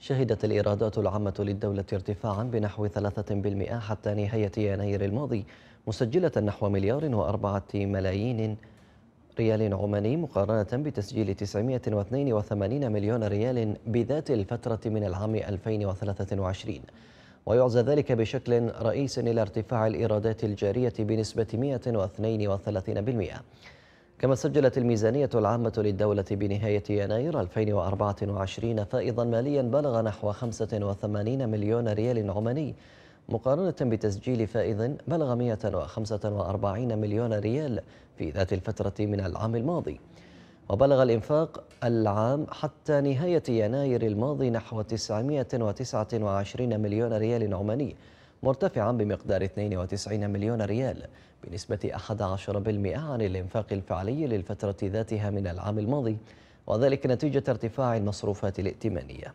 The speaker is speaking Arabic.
شهدت الإيرادات العامة للدولة ارتفاعا بنحو 3% حتى نهاية يناير الماضي مسجلة نحو مليار وأربعة ملايين ريال عماني مقارنة بتسجيل 982 مليون ريال بذات الفترة من العام 2023 ويعزى ذلك بشكل رئيس إلى ارتفاع الإيرادات الجارية بنسبة 132% كما سجلت الميزانية العامة للدولة بنهاية يناير 2024 فائضا ماليا بلغ نحو 85 مليون ريال عماني مقارنة بتسجيل فائض بلغ 145 مليون ريال في ذات الفترة من العام الماضي وبلغ الإنفاق العام حتى نهاية يناير الماضي نحو 929 مليون ريال عماني مرتفعا بمقدار 92 مليون ريال بنسبة 11% عن الإنفاق الفعلي للفترة ذاتها من العام الماضي وذلك نتيجة ارتفاع المصروفات الائتمانية